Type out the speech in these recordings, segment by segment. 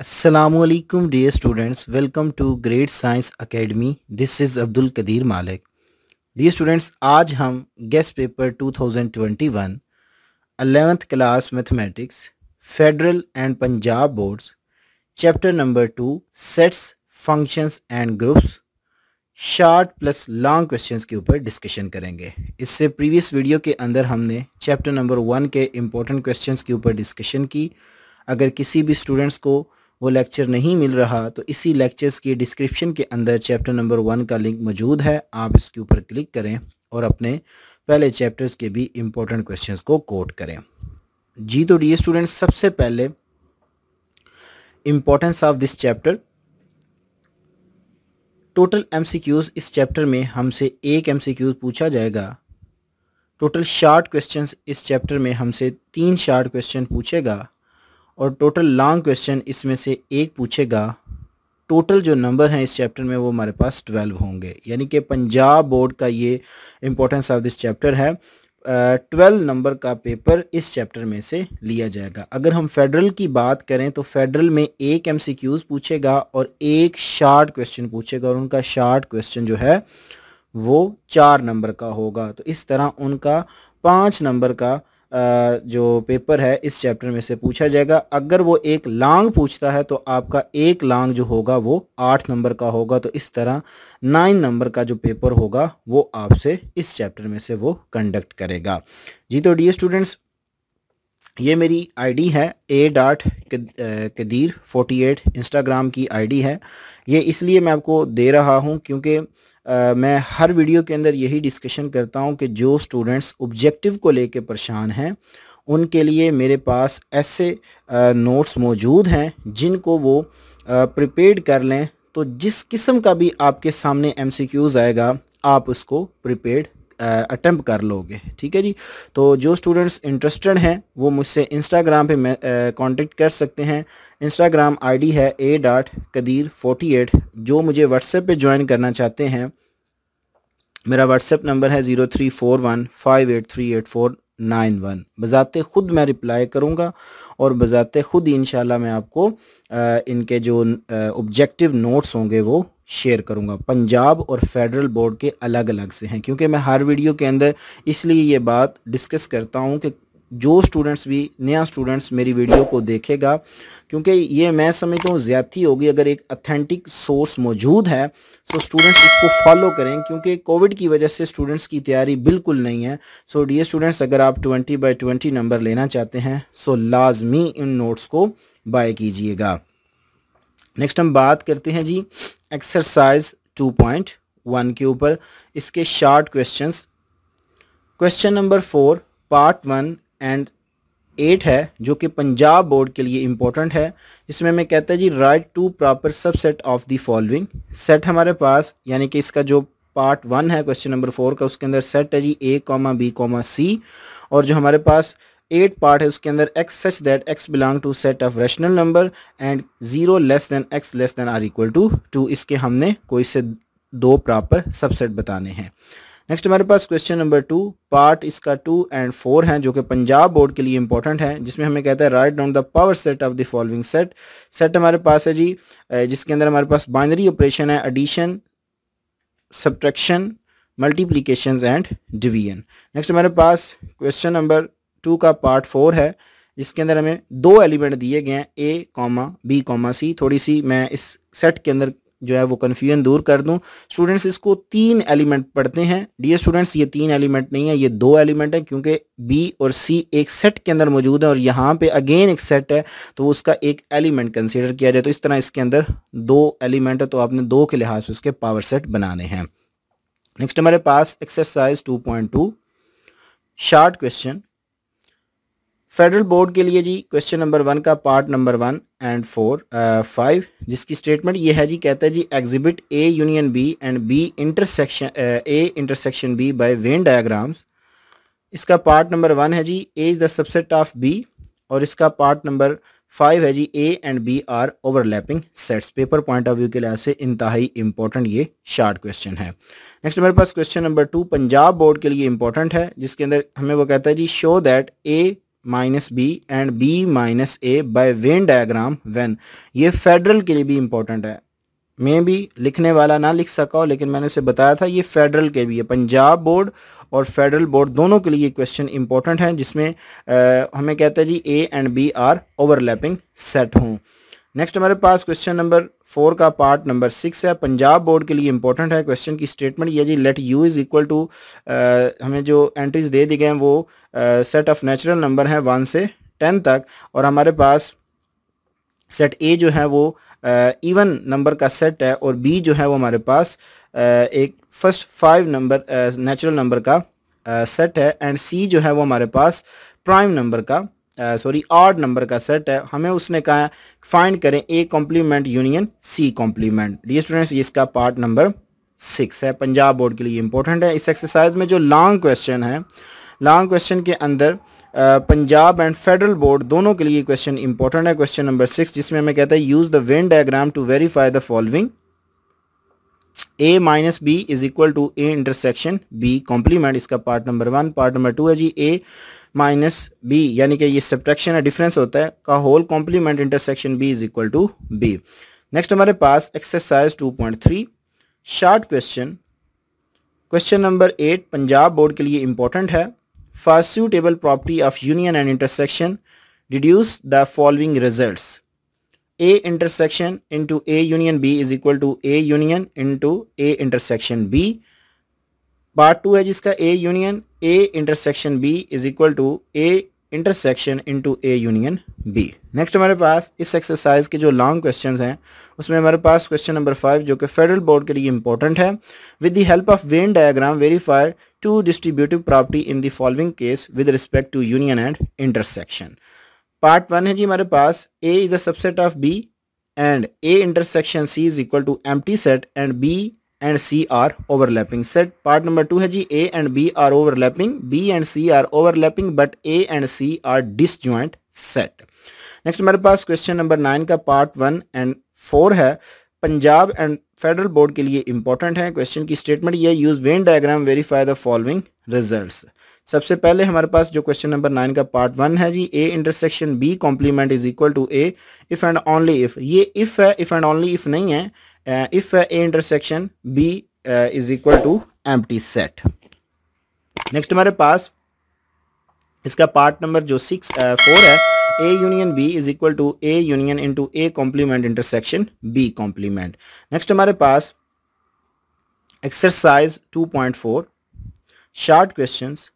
असलकुम dear students welcome to great science academy this is Abdul Qadeer Malik dear students आज हम guess paper 2021 eleventh class mathematics federal and Punjab boards chapter number two sets functions and groups short plus long questions के ऊपर discussion करेंगे इससे previous video के अंदर हमने chapter number one के इम्पोर्टेंट क्वेश्चन के ऊपर डिस्कशन की अगर किसी भी स्टूडेंट्स को वो लेक्चर नहीं मिल रहा तो इसी लेक्चर्स के डिस्क्रिप्शन के अंदर चैप्टर नंबर वन का लिंक मौजूद है आप इसके ऊपर क्लिक करें और अपने पहले चैप्टर्स के भी इम्पोर्टेंट क्वेश्चन को कोट करें जी तो डी स्टूडेंट्स सबसे पहले importance of this chapter total MCQs इस चैप्टर में हमसे एक एमसीक्यूज पूछा जाएगा टोटल शार्ट क्वेश्चंस इस चैप्टर में हमसे तीन शार्ट क्वेश्चन पूछेगा और टोटल लॉन्ग क्वेश्चन इसमें से एक पूछेगा टोटल जो नंबर हैं इस चैप्टर में वो हमारे पास ट्वेल्व होंगे यानी कि पंजाब बोर्ड का ये इम्पोर्टेंस ऑफ दिस चैप्टर है ट्वेल्व नंबर का पेपर इस चैप्टर में से लिया जाएगा अगर हम फेडरल की बात करें तो फेडरल में एक एम पूछेगा और एक शार्ट क्वेश्चन पूछेगा और उनका शार्ट क्वेश्चन जो है वो चार नंबर का होगा तो इस तरह उनका पाँच नंबर का जो पेपर है इस चैप्टर में से पूछा जाएगा अगर वो एक लांग पूछता है तो आपका एक लांग जो होगा वो आठ नंबर का होगा तो इस तरह नाइन नंबर का जो पेपर होगा वो आपसे इस चैप्टर में से वो कंडक्ट करेगा जी तो डी स्टूडेंट्स ये मेरी आईडी है A dot Qadeer forty eight Instagram की आईडी है ये इसलिए मैं आपको दे रहा हूँ क्योंकि मैं हर वीडियो के अंदर यही डिस्कशन करता हूँ कि जो स्टूडेंट्स ऑब्जेक्टिव को लेके परेशान हैं उनके लिए मेरे पास ऐसे नोट्स मौजूद हैं जिनको वो प्रिपेड कर लें तो जिस किस्म का भी आपके सामने एम आएगा आप उसको प्रिपेड अटैम्प्ट कर लोगे ठीक है जी तो जो स्टूडेंट्स इंटरेस्टेड हैं वो मुझसे इंस्टाग्राम पे कांटेक्ट कर सकते हैं इंस्टाग्राम आईडी है A dot Qadeer forty eight जो मुझे व्हाट्सएप पे ज्वाइन करना चाहते हैं मेरा व्हाट्सएप नंबर है zero three four one five eight three eight four nine one बज़ाते ख़ुद मैं रिप्लाई करूँगा और बज़ाते ख़ुद ही इन मैं आपको आ, इनके जो ऑब्जेक्टिव नोट्स होंगे वो शेयर करूँगा पंजाब और फेडरल बोर्ड के अलग अलग से हैं क्योंकि मैं हर वीडियो के अंदर इसलिए ये बात डिस्कस करता हूँ कि जो स्टूडेंट्स भी नया स्टूडेंट्स मेरी वीडियो को देखेगा क्योंकि ये मैं समझता हूँ ज़्यादती होगी अगर एक अथेंटिक सोर्स मौजूद है सो स्टूडेंट्स इसको फॉलो करें क्योंकि कोविड की वजह से स्टूडेंट्स की तैयारी बिल्कुल नहीं है सो डी स्टूडेंट्स अगर आप ट्वेंटी बाई ट्वेंटी नंबर लेना चाहते हैं सो लाजमी इन नोट्स को बाय कीजिएगा नेक्स्ट हम बात करते हैं जी एक्सरसाइज 2.1 के ऊपर इसके short questions question number four part one and eight है जो कि पंजाब बोर्ड के लिए इम्पोर्टेंट है इसमें मैं कहता है जी write two proper subset of the following set हमारे पास यानी कि इसका जो पार्ट वन है क्वेश्चन नंबर फोर का उसके अंदर सेट है जी A comma B comma C और जो हमारे पास एट पार्ट है उसके अंदर X such that X belong to set of rational number and zero less than X less than or equal to two इसके हमने कोई से दो प्रॉपर सबसेट बताने हैं नेक्स्ट हमारे पास क्वेश्चन नंबर टू पार्ट इसका टू एंड फोर हैं जो कि पंजाब बोर्ड के लिए इंपॉर्टेंट है जिसमें हमें कहता है write down the power set of the following set set हमारे पास है जी जिसके अंदर हमारे पास बाइनरी ऑपरेशन है addition subtraction multiplication and division next हमारे पास क्वेश्चन नंबर टू का पार्ट फोर है जिसके अंदर हमें दो एलिमेंट दिए गए हैं A comma B comma C थोड़ी सी मैं इस सेट के अंदर जो है वो कन्फ्यूजन दूर कर दूं स्टूडेंट्स इसको तीन एलिमेंट पढ़ते हैं डी स्टूडेंट्स ये तीन एलिमेंट नहीं है ये दो एलिमेंट है क्योंकि बी और सी एक सेट के अंदर मौजूद है और यहाँ पे अगेन एक सेट है तो उसका एक एलिमेंट कंसिडर किया जाए तो इस तरह इसके अंदर दो एलिमेंट है तो आपने दो के लिहाज से उसके पावर सेट बनाने हैं नेक्स्ट हमारे पास exercise two point two short question federal board के लिए जी क्वेश्चन नंबर वन का part number one and four five जिसकी स्टेटमेंट ये है जी कहता है जी exhibit A union B and B intersection A intersection B by Venn diagrams इसका पार्ट नंबर वन है जी A is the subset of B और इसका पार्ट नंबर फाइव है जी A and B are overlapping sets paper point of view के लिहाज से इंतहाई इंपॉर्टेंट ये शार्ट क्वेश्चन है नेक्स्ट हमारे पास question number two Punjab board के लिए इंपॉर्टेंट है जिसके अंदर हमें वो कहता है जी show that A minus B and B minus A by Venn diagram Venn ये फेडरल के लिए भी इम्पोर्टेंट है मैं भी लिखने वाला ना लिख सका हो लेकिन मैंने उसे बताया था ये फेडरल के भी है पंजाब बोर्ड और फेडरल बोर्ड दोनों के लिए ये क्वेश्चन इंपॉर्टेंट है जिसमें आ, हमें कहता है जी A and B are overlapping set हों नेक्स्ट हमारे पास क्वेश्चन नंबर फोर का पार्ट नंबर सिक्स है पंजाब बोर्ड के लिए इंपॉर्टेंट है क्वेश्चन की स्टेटमेंट ये जी let U is equal to हमें जो एंट्रीज दे दी गए हैं वो सेट ऑफ नेचुरल नंबर हैं वन से टेन तक और हमारे पास सेट ए जो है वो इवन uh, नंबर का सेट है और बी जो है वो हमारे पास uh, एक first five number natural number का सेट uh, है एंड सी जो है वो हमारे पास प्राइम नंबर का सॉरी आठ नंबर का सेट है हमें उसने कहा फाइंड करें A complement union C complement dear students ये इसका पार्ट नंबर सिक्स है पंजाब बोर्ड के लिए इंपॉर्टेंट है इस एक्सरसाइज में जो लॉन्ग क्वेश्चन है लॉन्ग क्वेश्चन के अंदर uh, Punjab and federal board दोनों के लिए क्वेश्चन इंपॉर्टेंट है क्वेश्चन नंबर सिक्स जिसमें हमें कहता है use the Venn diagram to verify the following A minus B is equal to A intersection B complement इसका part number one part number two है जी ए माइनस बी यानी कि ये सब्ट्रैक्शन है डिफरेंस होता है का whole complement intersection B is equal to B next हमारे पास exercise 2.3 short question question number eight Punjab board के लिए इंपॉर्टेंट है suitable property of union and intersection deduce the following result A intersection into A union B is equal to A union into A intersection B part two है जिसका A union A intersection B is equal to A intersection into A union B next हमारे पास इस exercise के जो long questions हैं उसमें हमारे पास क्वेश्चन नंबर फाइव जो कि फेडरल बोर्ड के लिए इंपॉर्टेंट है with the help of Venn diagram verify to distributive property in the following case with respect to union and intersection part one है जी हमारे पास A is a subset of B and A intersection C is equal to एम set and B and C are overlapping set part number two है जी A and B are overlapping B and C are overlapping but A and C are disjoint set next हमारे पास question number nine का part one and four है Punjab and federal board के लिए important है question की स्टेटमेंट यह use Venn diagram verify the following results सबसे पहले हमारे पास जो क्वेश्चन नंबर नाइन का पार्ट वन है जी A intersection B complement is equal to A if and only if ये इफ है इफ एंड ओनली इफ नहीं है uh, if uh, A intersection B is equal to एम set next हमारे पास इसका पार्ट नंबर जो सिक्स फोर uh, है A union B is equal to A union into A complement intersection B complement next हमारे पास exercise 2.4 short questions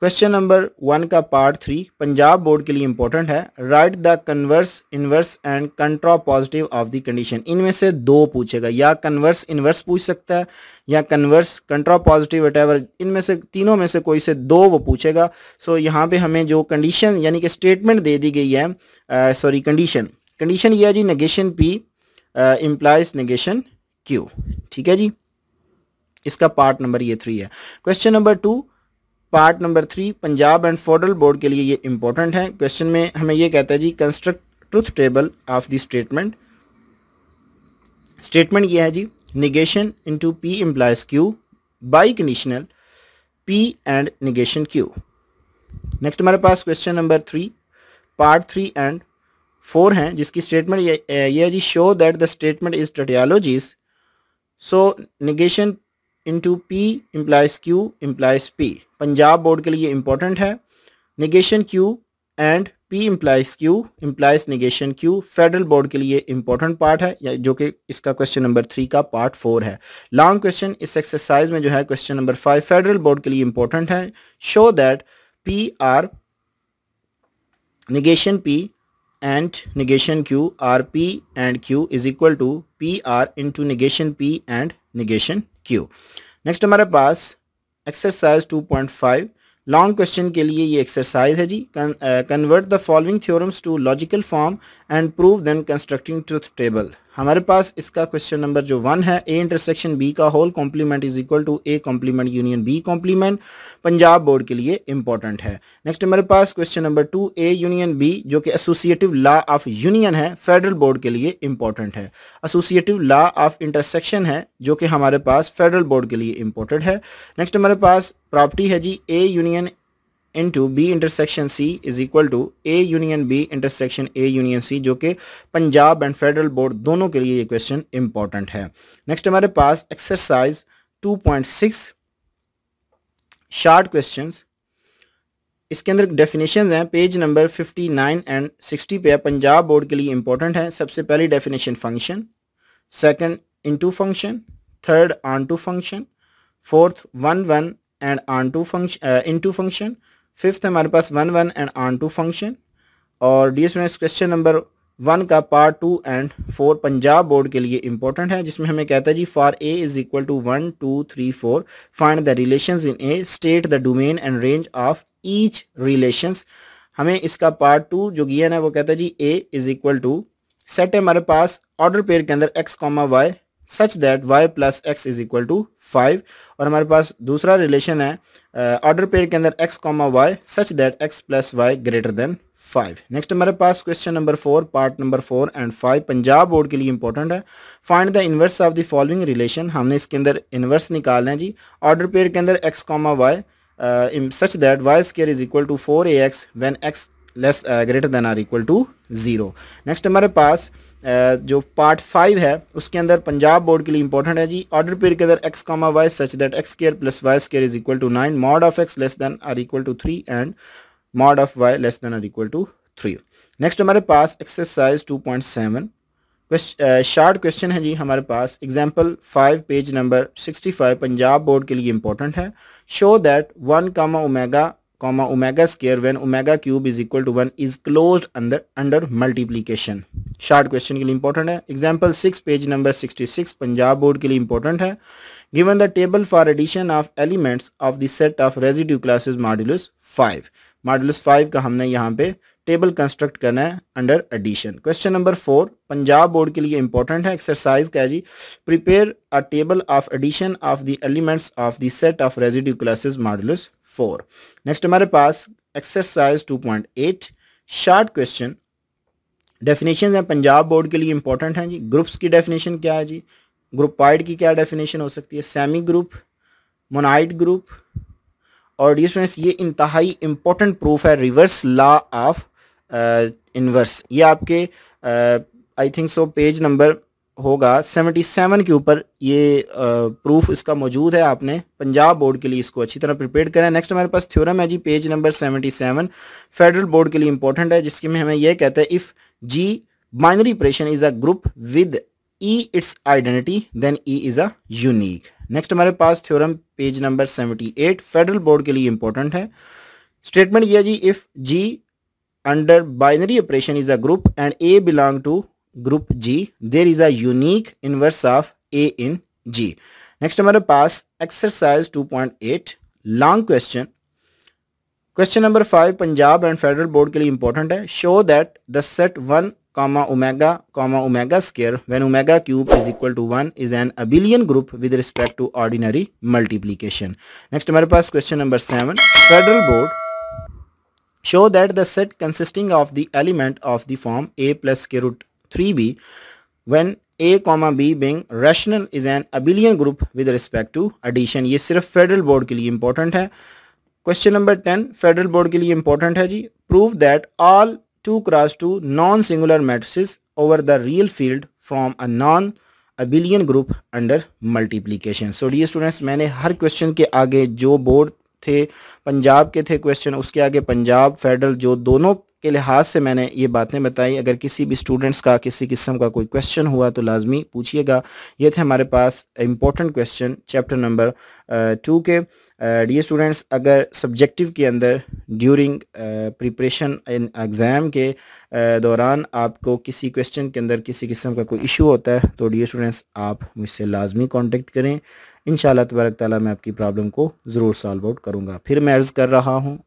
question number one का part three Punjab board के लिए इंपॉर्टेंट है write the converse inverse and contrapositive of the condition इनमें से दो पूछेगा या कन्वर्स इनवर्स पूछ सकता है या कन्वर्स कंट्रा पॉजिटिव वटेवर इनमें से तीनों में से कोई से दो वो पूछेगा सो so, यहाँ पे हमें जो कंडीशन यानी कि स्टेटमेंट दे दी गई है सॉरी कंडीशन कंडीशन ये है जी negation P implies negation Q ठीक है जी इसका पार्ट नंबर ये थ्री है question number two part number three Punjab and federal board के लिए ये इंपॉर्टेंट है क्वेश्चन में हमें ये कहता है जी construct truth table of the statement statement ये है जी negation into P implies Q biconditional P and negation Q next हमारे पास question number three part three and four हैं जिसकी स्टेटमेंट ये है जी show that the statement is tautologies so negation into P implies Q implies P Punjab board के लिए important है negation Q and P implies Q implies negation Q federal board के लिए इंपॉर्टेंट पार्ट है जो कि इसका क्वेश्चन नंबर थ्री का पार्ट फोर है लॉन्ग क्वेश्चन इस एक्सरसाइज में जो है question number five federal board के लिए इंपॉर्टेंट है show that P or P and negation Q or P and Q is equal to P or into negation P and negation Q next हमारे पास exercise 2.5 long question के लिए ये exercise है जी convert the following theorems to logical form and prove then constructing truth table हमारे पास इसका क्वेश्चन नंबर जो वन है ए इंटरसेक्शन बी का whole complement is equal to A complement union B complement Punjab board के लिए इंपॉर्टेंट है नेक्स्ट हमारे पास question number two A union B जो कि एसोसिएटिव लॉ ऑफ यूनियन है फेडरल बोर्ड के लिए इंपॉर्टेंट है एसोसिएटिव लॉ ऑफ इंटरसेक्शन है जो कि हमारे पास फेडरल बोर्ड के लिए इंपॉर्टेंट है नेक्स्ट हमारे पास प्रॉपर्टी है जी A union into B intersection C is equal to A union B intersection A union C जो कि पंजाब एंड फेडरल बोर्ड दोनों के लिए ये क्वेश्चन इंपॉर्टेंट है नेक्स्ट हमारे पास एक्सरसाइज 2.6 शार्ट क्वेश्चंस इसके अंदर डेफिनेशन हैं पेज नंबर 59 एंड 60 पे पंजाब बोर्ड के लिए इंपॉर्टेंट है सबसे पहली definition function second into function third onto function fourth one one and onto function into function fifth हमारे पास one one and onto function और dear students question number one का part two and four Punjab board के लिए important है जिसमें हमें कहता है जी for A is equal to one two three four find the relations in A state the domain and range of each relations हमें इसका पार्ट टू जो गियन है वो कहता है जी A is equal to set है हमारे पास ऑर्डर पेयर के अंदर X comma Y such that Y plus X is equal to five और हमारे पास दूसरा रिलेशन है ऑर्डर uh, पेयर के अंदर X comma Y such that X plus Y greater than five next हमारे पास question number four part number four and five Punjab board के लिए इंपॉर्टेंट है find the inverse of the following relation हमने इसके अंदर इन्वर्स निकालना है जी ऑर्डर पेयर के अंदर X comma Y such that Y square is equal to four A X when X less greater than or equal to zero next हमारे पास uh, जो पार्ट फाइव है उसके अंदर पंजाब बोर्ड के लिए इंपॉर्टेंट है जी ऑर्डर पीरियड के अंदर X comma Y such that X square plus Y square is equal to nine mod of X less than or equal to three and mod of Y less than or equal to three next हमारे पास exercise two point seven short question है जी हमारे पास example five page number sixty five Punjab board के लिए important है show that one comma omega comma omega square when omega cube is equal to one is close अंदर under multiplication short question के लिए इंपॉर्टेंट है example six page number sixty six Punjab board के लिए important है given the table for addition of elements of the set of residue classes modules five modules five का हमने यहाँ पे टेबल कंस्ट्रक्ट करना है under addition question number four Punjab board के लिए इंपॉर्टेंट है एक्सरसाइज का है जी prepare a table of addition of the elements of the set of residue classes modules four next हमारे पास exercise two point eight short question definition है Punjab board के लिए इंपॉर्टेंट हैं जी ग्रुप्स की डेफिनेशन क्या है जी ग्रुपाइड की क्या डेफिनेशन हो सकती है सेमी ग्रुप मोनाइड ग्रुप और डी स्टूडेंट्स ये इंतहाई इम्पोर्टेंट प्रूफ है रिवर्स लॉ ऑफ इनवर्स ये आपके I think so page number होगा 77 के ऊपर ये आ, प्रूफ इसका मौजूद है आपने पंजाब बोर्ड के लिए इसको अच्छी तरह प्रिपेयर करें नेक्स्ट हमारे पास थ्योरम है जी पेज नंबर 77 फेडरल बोर्ड के लिए इंपॉर्टेंट है जिसके में हमें यह कहता है if G binary operation is a group with E its identity then E is a unique next हमारे पास theorem page number 78 federal board के लिए इंपॉर्टेंट है स्टेटमेंट यह जी if G under binary operation is a group and A belong to group G, there is a unique inverse of A in G. Next हमारे पास exercise 2.8 long question. Question number five Punjab and federal board के लिए important है show that the set one comma omega comma omega square when omega cube is equal to 1 is an abelian group with respect to ordinary multiplication next हमारे पास question number 7 federal board show that the set consisting of the element of the form a plus square root three B when A comma B being rational is an abelian group with respect to addition ये सिर्फ federal board के लिए important है question number ten federal board के लिए important है जी prove that all two cross two non singular matrices over the real field from a non abelian group under multiplication so the students मैंने हर question के आगे जो बोर्ड थे पंजाब के थे क्वेश्चन उसके आगे पंजाब फेडरल जो दोनों के लिहाज से मैंने ये बातें बताई अगर किसी भी स्टूडेंट्स का किसी किस्म का कोई क्वेश्चन हुआ तो लाजमी पूछिएगा ये थे हमारे पास important question chapter number two के डी स्टूडेंट्स अगर सब्जेक्टिव के अंदर ड्यूरिंग प्रिपरेशन इन एग्ज़ाम के दौरान आपको किसी क्वेश्चन के अंदर किसी किस्म का कोई इशू होता है तो डी स्टूडेंट्स आप मुझसे लाजमी कॉन्टेक्ट करें इन तबारक ताली मैं आपकी प्रॉब्लम को ज़रूर सॉल्व आउट करूँगा फिर मैं अर्ज़ कर रहा हूँ